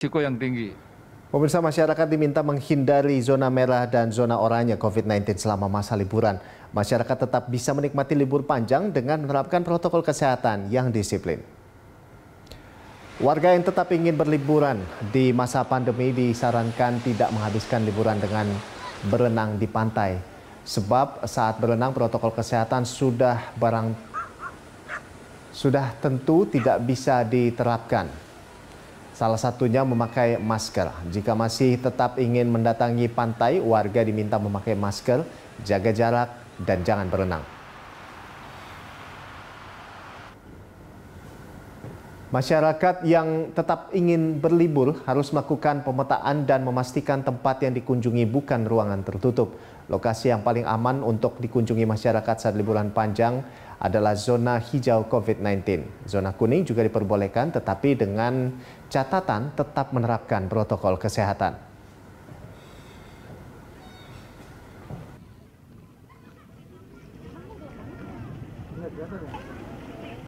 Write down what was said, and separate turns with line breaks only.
risiko yang tinggi. Pemirsa masyarakat diminta menghindari zona merah dan zona oranye COVID-19 selama masa liburan. Masyarakat tetap bisa menikmati libur panjang dengan menerapkan protokol kesehatan yang disiplin. Warga yang tetap ingin berliburan di masa pandemi disarankan tidak menghabiskan liburan dengan berenang di pantai. Sebab saat berenang protokol kesehatan sudah barang sudah tentu tidak bisa diterapkan. Salah satunya memakai masker. Jika masih tetap ingin mendatangi pantai, warga diminta memakai masker, jaga jarak, dan jangan berenang. Masyarakat yang tetap ingin berlibur harus melakukan pemetaan dan memastikan tempat yang dikunjungi bukan ruangan tertutup. Lokasi yang paling aman untuk dikunjungi masyarakat saat liburan panjang adalah zona hijau COVID-19. Zona kuning juga diperbolehkan tetapi dengan catatan tetap menerapkan protokol kesehatan.